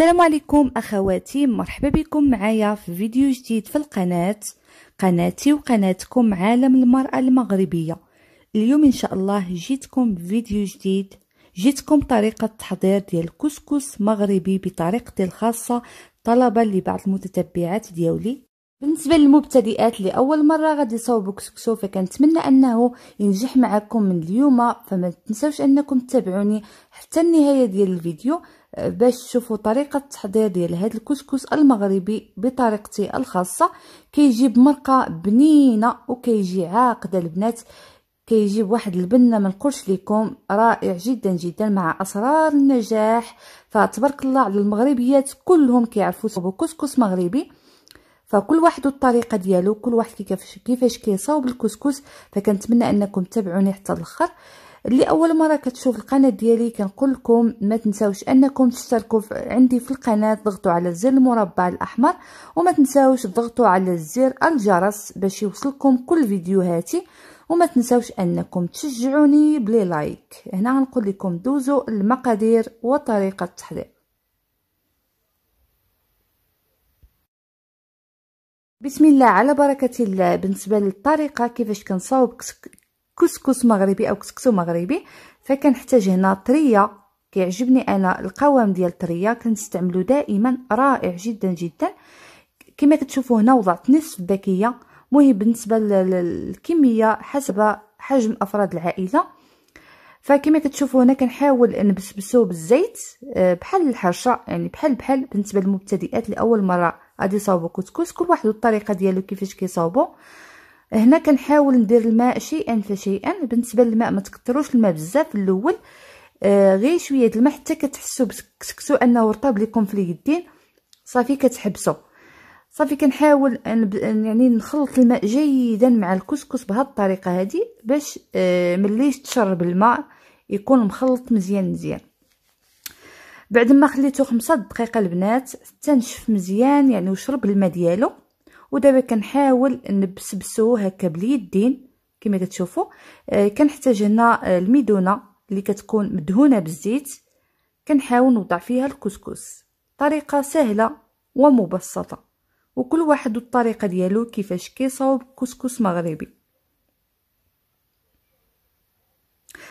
السلام عليكم اخواتي مرحبا بكم معايا في فيديو جديد في القناه قناتي وقناتكم عالم المراه المغربيه اليوم ان شاء الله جيتكم بفيديو جديد جيتكم طريقه تحضير ديال كسكس مغربي بطريقتي الخاصه طلبا لبعض المتتبعات ديالي بالنسبه للمبتدئات لاول مره غادي يصاوبوا كسكسو فكنتمنى انه ينجح معكم من اليوم فما تنساوش انكم تتابعوني حتى النهايه ديال الفيديو باش تشوفوا طريقه التحضير ديال هذا الكسكس المغربي بطريقتي الخاصه كيجي بمرقه بنينه وكيجي عاقد البنات كيجي بواحد البنه ما نقولش لكم رائع جدا جدا مع اسرار النجاح فتبارك الله على المغربيات كلهم كيعرفوا يصوبوا كسكس مغربي فكل واحد الطريقه ديالو كل واحد كيفاش كيصاوب الكسكس فكنتمنى انكم تابعوني حتى الاخر اللي اول مره كتشوف القناه ديالي كنقول لكم ما تنساوش انكم تشتركوا عندي في القناه تضغطوا على زر المربع الاحمر وما تنساوش تضغطوا على زر الجرس باش يوصلكم كل فيديوهاتي وما تنساوش انكم تشجعوني بلي لايك هنا غنقول لكم دوزوا المقادير وطريقه التحضير بسم الله على بركه الله بالنسبه للطريقه كيفاش كنصاوب كسكس مغربي او كسكسو مغربي فكنحتاج هنا طريه كيعجبني انا القوام ديال الطريه كنستعملو دائما رائع جدا جدا كما كتشوفوا هنا وضعت نصف باكيه مهم بالنسبه للكميه حسب حجم افراد العائله فكما كتشوفوا هنا كنحاول نبسبسو بالزيت آه، بحال الحرشه يعني بحال بحال بالنسبه للمبتدئات لاول مره غادي يصاوبوا كسكس كل واحد الطريقه ديالو كيفاش كيصاوبوا هنا كنحاول ندير الماء شيئا فشيئا بالنسبه للماء ما تكثروش الماء بزاف في الاول آه غير شويه الماء حتى كتحسوا بسكسو انه رطب لكم في اليدين صافي كتحبسوا صافي كنحاول يعني نخلط الماء جيدا مع الكسكس بهذه الطريقه هذه باش آه مليش تشرب الماء يكون مخلط مزيان مزيان بعد ما خليته خمسة دقائق البنات حتى نشف مزيان يعني وشرب الماء ديالو ودابا كنحاول نبسبسو هكا باليدين كما كتشوفوا آه، كنحتاج هنا آه، الميدونه اللي كتكون مدهونه بالزيت كنحاول نوضع فيها الكسكس طريقه سهله ومبسطه وكل واحد الطريقه ديالو كيفاش كيصاوب كسكس مغربي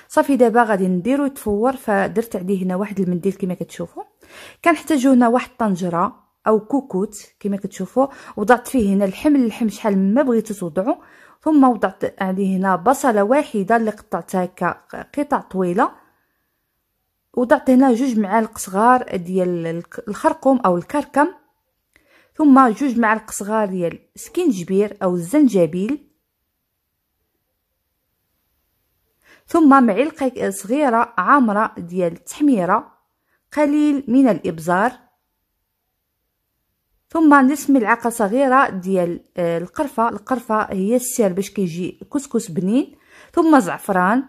صافي دابا غادي نديرو يتفور فدرت عليه هنا واحد المنديل كما كتشوفوا كنحتاجو هنا واحد الطنجره او كوكوت كما كتشوفوا وضعت فيه هنا اللحم اللحم شحال ما بغيتو توضعوا ثم وضعت عندي هنا بصله واحده اللي قطعتها هكا قطع طويله وضعت هنا جوج معالق صغار ديال الخرقوم او الكركم ثم جوج معالق صغار ديال سكينجبير او الزنجبيل ثم معلقه صغيره عامره ديال التحميره قليل من الابزار ثم نسمي ملعقه صغيره ديال آه، القرفه القرفه هي السر باش كيجي كسكس بنين ثم زعفران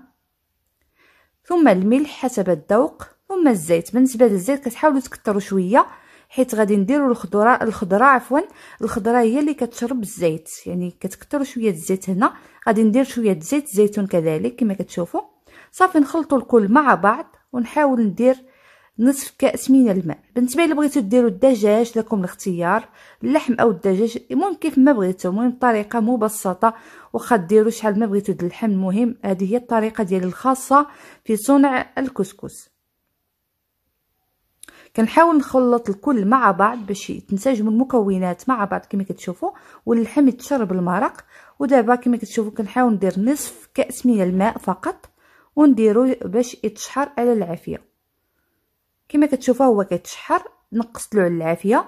ثم الملح حسب الذوق ثم الزيت بالنسبه للزيت كتحاولوا تكثروا شويه حيت غادي نديروا الخضره الخضره عفوا الخضره هي اللي كتشرب الزيت يعني كتكثروا شويه الزيت هنا غادي ندير شويه زيت زيتون كذلك كما كتشوفوا صافي نخلطوا الكل مع بعض ونحاول ندير نصف كاس من الماء بالنسبه الا بغيتو ديروا الدجاج لكم الاختيار اللحم او الدجاج المهم كيف ما بغيتو المهم طريقه مبسطه واخا ديروا شحال ما بغيتو د اللحم المهم هذه هي الطريقه ديالي الخاصه في صنع الكسكس كنحاول نخلط الكل مع بعض باش تنسجموا المكونات مع بعض كما كتشوفوا واللحم يتشرب المرق ودابا كما كتشوفوا كنحاول ندير نصف كاس من الماء فقط ونديرو باش يتشحر على العافيه كما كتشوفوا هو كيتشحر نقصت له على العافيه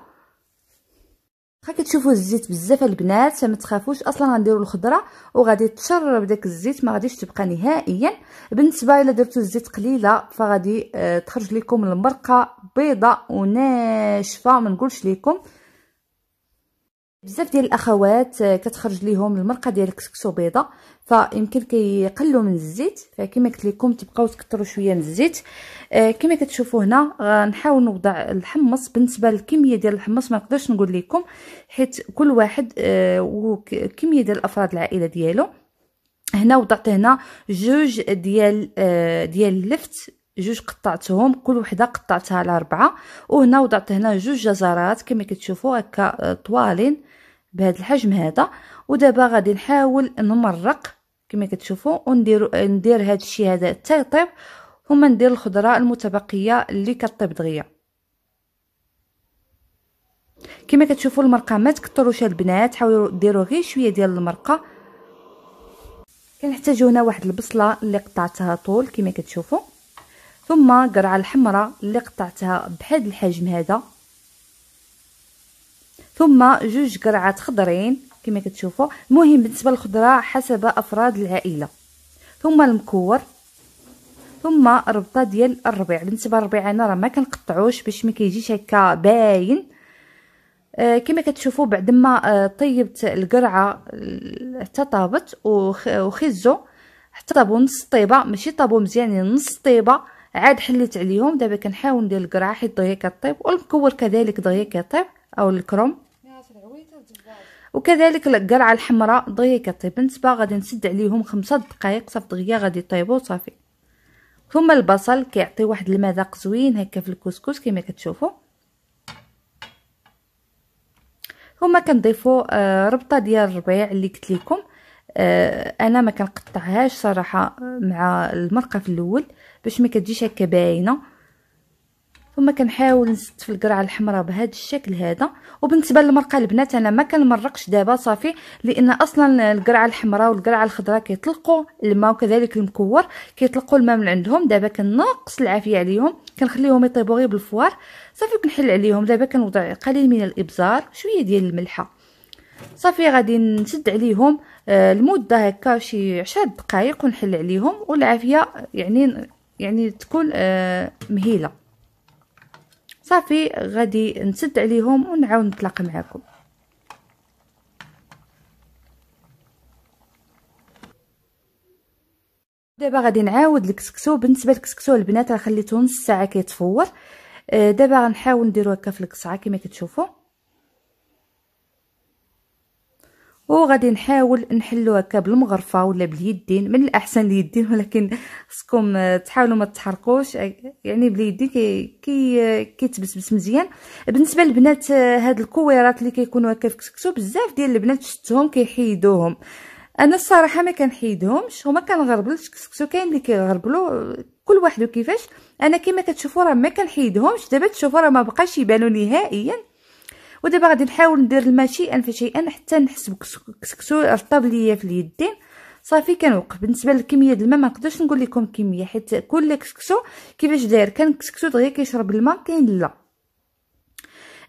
واخا كتشوفوا الزيت بزاف البنات ما تخافوش اصلا غنديروا الخضره وغادي تشرب داك الزيت ما غاديش تبقى نهائيا بالنسبه الا درتو الزيت قليله فغادي آه، تخرج لكم المرقه بيضه وناشفه ما نقولش لكم بزاف ديال الاخوات آه، كتخرج ليهم المرقه ديال الكسكسو بيضه فيمكن كيقلوا من الزيت فكما قلت لكم تبقاو تكثروا شويه من الزيت آه، كما كتشوفوا هنا غنحاول نوضع الحمص بالنسبه للكميه ديال الحمص ما نقدرش نقول لكم حيت كل واحد آه، وكميه ديال الافراد العائله ديالو هنا وضعت هنا جوج ديال ديال اللفت جوج قطعتهم كل وحده قطعتها على ربعة وهنا وضعت هنا جوج جزرات كما كتشوفوا هكا آه، طوالين بهذا الحجم هذا ودابا غادي نحاول نمرق كما كتشوفوا وندير ندير هذا الشيء هذا حتى ثم ندير الخضره المتبقيه اللي كطيب دغيا كما كتشوفوا المرقه ما تكثروش البنات حاولوا ديروا غير شويه ديال المرقه كنحتاجو هنا واحد البصله اللي قطعتها طول كما كتشوفوا ثم قرعه الحمراء اللي قطعتها بحد الحجم هذا ثم جوج قرعات خضرين كما كتشوفوا المهم بالنسبه للخضراء حسب افراد العائله ثم المكور ثم ربطه ديال الربيع بالنسبه للربيع انا راه ما كنقطعوش باش ما كيجيش هكا باين آه كما كتشوفوا بعد ما آه طيبت القرعه حتى طابت وخزو حتى طابو نص طيبه ماشي طابو مزيان يعني نص طيبه عاد حليت عليهم دابا كنحاول ندير القرعه حيت دغيا كطيب والمكور كذلك دغيا كطيب او الكروم وكذلك القرعه الحمراء دغيا كطيب بالنسبه غادي نسد عليهم خمسة دقائق صافي دغيا غادي يطيبوا صافي ثم البصل كيعطي واحد المذاق زوين هكا في الكسكس كما كتشوفوا هما كنضيفوا آه، ربطه ديال الربيع اللي قلت لكم آه، انا ما كنقطعهاش صراحه مع المرقه في الاول باش ما كتجيش هكا باينه ثم كنحاول نزت في القرعه الحمراء بهذا الشكل هذا وبالنسبه للمرقه البنات انا ما كنمرقش دابا صافي لان اصلا القرعه الحمراء والقرعه الخضراء كيطلقوا الماء وكذلك المكور كيطلقوا الماء من عندهم دابا كنقص العافيه عليهم كنخليهم يطيبوا غير بالفوار صافي كنحل عليهم دابا كنوضع قليل من الابزار شويه ديال الملحه صافي غادي نسد عليهم آه، المده هكا شي 10 دقائق ونحل عليهم والعافيه يعني يعني تكون آه، مهيله صافي غادي نسد عليهم ونعاود نتلاقى معكم دابا غادي نعاود الكسكسو بالنسبه للكسكسو البنات راه خليته نص ساعه كيتفور آه، دابا غنحاول نديرو هكا في القصعه كما كتشوفوا وغادي نحاول نحلو هكا بالمغرفه ولا باليدين من الاحسن اليدين ولكن خصكم تحاولوا ما تحرقوش يعني باليدين كي كي كيتبسبس مزيان بالنسبه للبنات هاد الكويرات اللي كيكونوا هكا في كسكسو بزاف ديال البنات شفتهم كيحيدوهم انا الصراحه ما كنحيدهمش هما كنغربلش كسكسو كاين اللي كيغربلو كل واحد وكيفاش انا كما كتشوفوا راه ما كنحيدهمش دابا تشوفوا راه ما بقاش يبانوا نهائيا ودابا غادي نحاول ندير شيئا فشيئا حتى نحس بكسكسو رطب ليا في اليدين صافي كنوقف بالنسبه للكميه د الماء ما نقدرش نقول لكم كميه حيت كل كسكسو كيفاش داير كان كسكسو دغيا كيشرب الماء كاين لا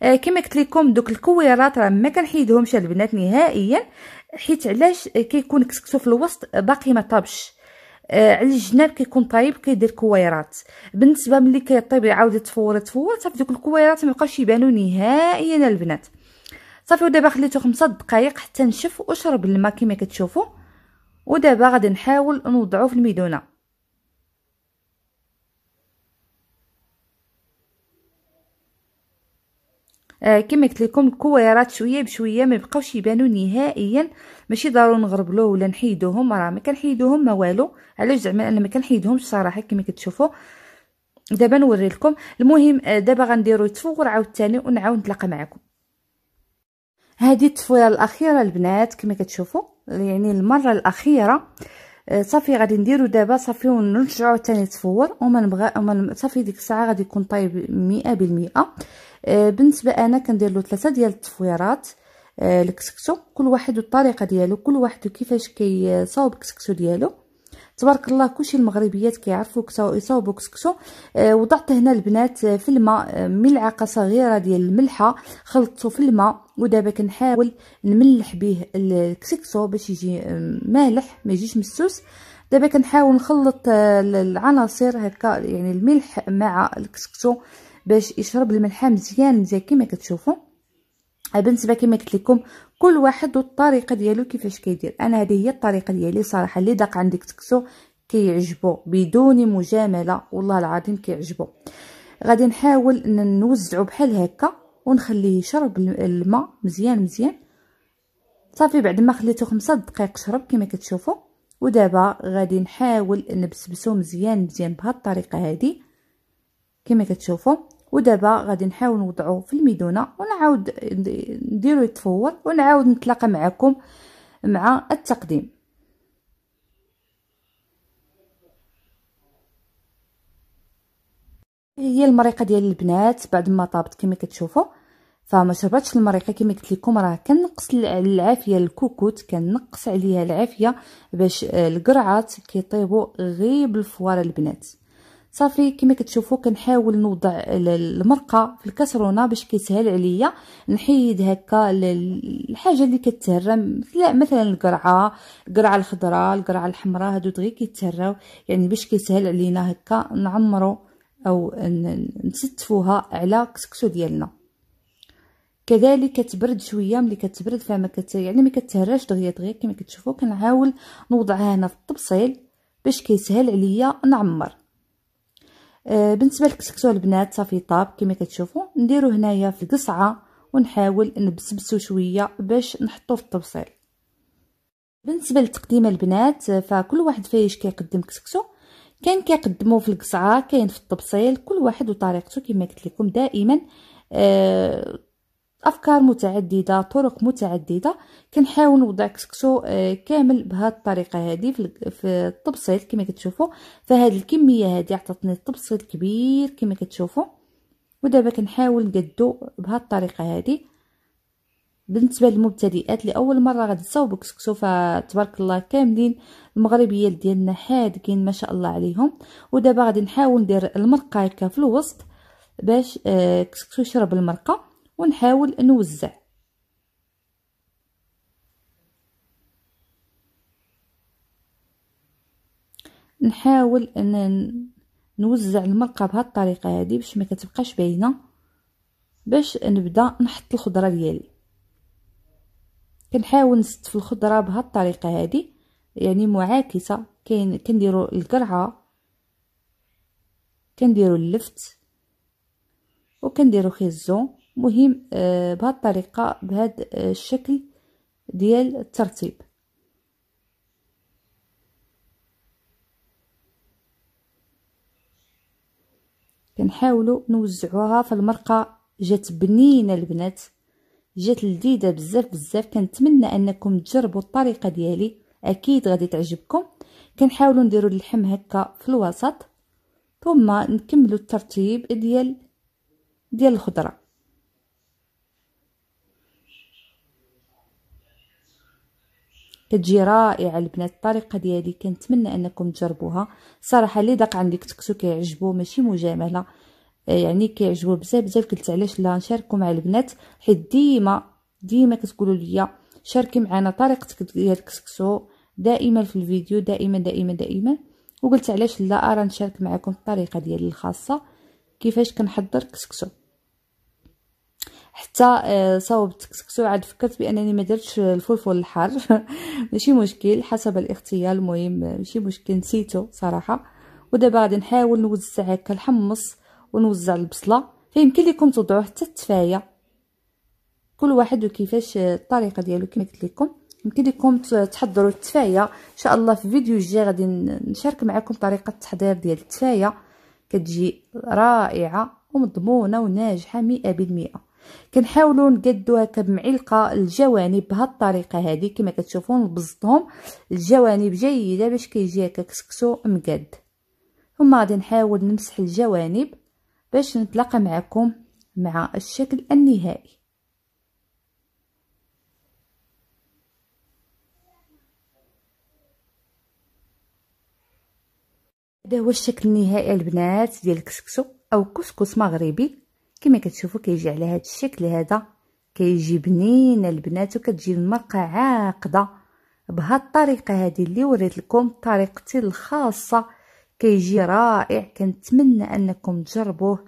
آه كما قلت لكم دوك الكويرات راه ما كنحيدهمش البنات نهائيا حيت علاش كيكون كسكسو في الوسط باقي ما طابش آه، على الجناب كيكون طايب كيدير كويرات بالنسبه ملي كيطيب يعاود يتفور يتفور صافي دوك الكويرات مابقاوش يبانو نهائيا البنات صافي ودابا خليته خمسة دقائق حتى نشف وشرب الماء كما كتشوفوا ودابا غادي نحاول نوضعو في الميدونه آه كما قلت لكم الكويرات شويه بشويه ما بقاوش يبانو نهائيا ماشي ضروري نغربلو ولا نحيدوهم راه ما كنحيدوهم ما والو علاش زعما انا ما كنحيدهمش صراحه كما كتشوفوا دابا نوري لكم المهم آه دابا غنديرو التفور عاوتاني ونعاود نتلاقى معكم هذه التفويره الاخيره البنات كما كتشوفوا يعني المره الاخيره آه، صافي غادي نديرو دابا صافي ونرجعو تاني تفور وما نبغى وما صافي ديك الساعه غادي يكون طايب مئة بالمئة آه، بالنسبه انا كندير له ثلاثه ديال التفويرات الكسكسو آه، كل واحد والطريقه ديالو كل واحد كيفاش كيصاوب الكسكسو ديالو تبارك الله كلشي المغربيات كيعرفوا يصاوبوا كسكسو آه، وضعت هنا البنات في الماء ملعقه صغيره ديال الملحه خلطته في الماء ودابا كنحاول نملح به الكسكسو باش يجي مالح ما يجيش مسوس دابا كنحاول نخلط العناصر هكا يعني الملح مع الكسكسو باش يشرب الملحه مزيان مزيان كما كتشوفوا أه، بالنسبه كما قلت لكم كل واحد والطريقه ديالو كيفاش كيدير انا هذه هي الطريقه ديالي صراحه اللي داق عندك تكسو كيعجبو بدون مجامله والله العظيم كيعجبو غادي نحاول ان نوزعو بحال هكا ونخليه يشرب الماء مزيان مزيان صافي بعد ما خليته خمسة دقائق شرب كما كتشوفوا ودابا غادي نحاول نبسبسو مزيان مزيان بهاد الطريقه هذه كما كتشوفوا ودابا غادي نحاول نوضعو في الميدونه ونعاود نديرو يتفور ونعاود نتلاقى معكم مع التقديم هي المريقه ديال البنات بعد ما طابت كما كتشوفو فما شربتش المريقه كما قلت لكم راه كنقص العافيه الكوكوت كنقص عليها العافيه باش القرعات كيطيبو غير بالفوار البنات صافي كما كتشوفوا كنحاول نوضع المرقه في الكسرونه باش كيسهل عليا نحيد هكا الحاجه اللي كتهرم مثلا القرعه القرعه الخضراء القرعه الحمراء هادو دغيا كيتهراو يعني باش كيسهل علينا هكا نعمرو او نستفوها على كسكسو ديالنا كذلك كتبرد شويه ملي كتبرد فما كت يعني ما كتهراش دغيا دغيا كما كتشوفوا كنعاول نوضعها هنا في الطبسيل باش كيسهل عليا نعمر آه، بالنسبه للكسكسو البنات صافي طاب كما كتشوفوا نديرو هنايا في القصعه ونحاول نبسبسو شويه باش نحطو في التبصيل بالنسبه للتقديم البنات آه، فكل واحد فايش كيقدم كسكسو كان كيقدمو في القصعه كاين في التبصيل كل واحد وطريقته كما قلت لكم دائما آه افكار متعدده طرق متعدده كنحاول نوضع كسكسو آه، كامل بهاد الطريقه هذه في التبسيط كما كتشوفوا فهاد الكميه هذه عطاتني تبسيط كبير كما كتشوفوا ودابا كنحاول نقدو بهاد الطريقه هذه بالنسبه للمبتدئات لاول مره غادي تصاوبوا كسكسو فتبارك الله كاملين المغربيات ديالنا حادقين ما شاء الله عليهم ودابا غادي نحاول ندير المرقه هكا في الوسط باش آه، كسكسو يشرب المرقه ونحاول نوزع نحاول ان نوزع المرقه بهاد الطريقه هذه باش ما كتبقاش باينه باش نبدا نحط الخضره ديالي كنحاول نستف الخضره بهاد الطريقه هذه يعني معاكسه كاين كنديرو القرعه كنديرو اللفت وكنديروا خيزو مهم آه، بهاد الطريقه بهاد الشكل ديال الترتيب كنحاولوا نوزعوها في المرقه جات بنينه البنات جات لذيذه بزاف بزاف كنتمنى انكم تجربوا الطريقه ديالي اكيد غادي تعجبكم كنحاولوا نديروا اللحم هكا في الوسط ثم نكملوا الترتيب ديال ديال الخضره كتجي رائعه البنات الطريقه ديالي كنتمنى انكم تجربوها صراحه اللي داق عندي تكسو كيعجبو ماشي مجامله آه، يعني كيعجبو بزاف بزاف قلت علاش لا نشاركو مع البنات حيت ديما ديما كتقولوا لي شاركي معنا طريقتك ديال الكسكسو دائما في الفيديو دائما دائما دائما وقلت علاش لا ارى نشارك معكم الطريقه ديالي الخاصه كيفاش كنحضر كسكسو حتى آه، صوبت كسكسو عاد فكرت بانني ما درتش الفلفل الحار ماشي مشكل حسب الاختيار المهم ماشي مشكل نسيتو صراحه ودابا غادي نحاول نوزع هكا الحمص ونوزع البصله فيمكن لكم توضعوه حتى التفايه كل واحد وكيفاش الطريقه ديالو كما قلت لكم يمكن لكم تحضروا التفايه ان شاء الله في فيديو الجاي غادي نشارك معكم طريقه التحضير ديال التفايه كتجي رائعه ومضمونه وناجحه مئة بالمئة كنحاولوا هكا بمعلقه الجوانب بهذه الطريقه هذه كما كتشوفوا نبزطهم الجوانب جيده باش كيجي هكا كسكسو مقاد ثم غادي نحاول نمسح الجوانب باش نتلاقى معكم مع الشكل النهائي هذا هو الشكل النهائي البنات ديال الكسكسو او كسكس مغربي كما كتشوفوا كيجي على هذا الشكل هذا كيجي بنين البنات وكتجي المرقه عاقده بهاد الطريقه هذه اللي وريت لكم طريقتي الخاصه كيجي رائع كنتمنى انكم تجربوه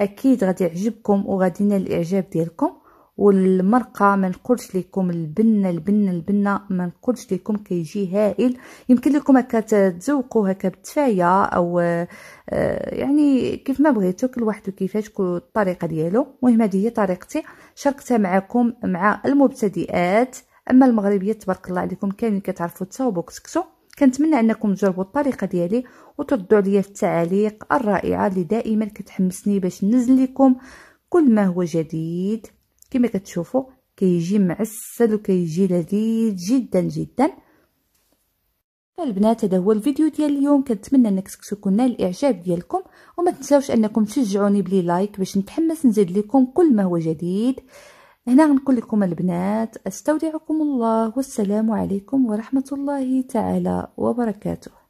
اكيد غادي يعجبكم وغادي ينال الاعجاب ديالكم والمرقه ما نقولش لكم البنه البنه البنه ما نقولش لكم كيجي هائل يمكن لكم هكا تذوقوا هكا بتفاية او آه، يعني كيف ما بغيتو كل واحد وكيفاش الطريقه ديالو المهم هذه هي طريقتي شاركتها معكم مع المبتدئات اما المغربيه تبارك الله عليكم كاملين كتعرفوا تصاوبوا كسكسو كنتمنى انكم تجربوا الطريقه ديالي وتردوا عليا في التعاليق الرائعه اللي دائما كتحمسني باش ننزل لكم كل ما هو جديد كما كتشوفوا كيجي معسل وكيجي لذيذ جدا جدا البنات هذا هو الفيديو ديال اليوم كنتمنى انك نال الاعجاب ديالكم وما تنساوش انكم تشجعوني بلي لايك باش نتحمس نزيد لكم كل ما هو جديد هنا غنقول لكم البنات استودعكم الله والسلام عليكم ورحمه الله تعالى وبركاته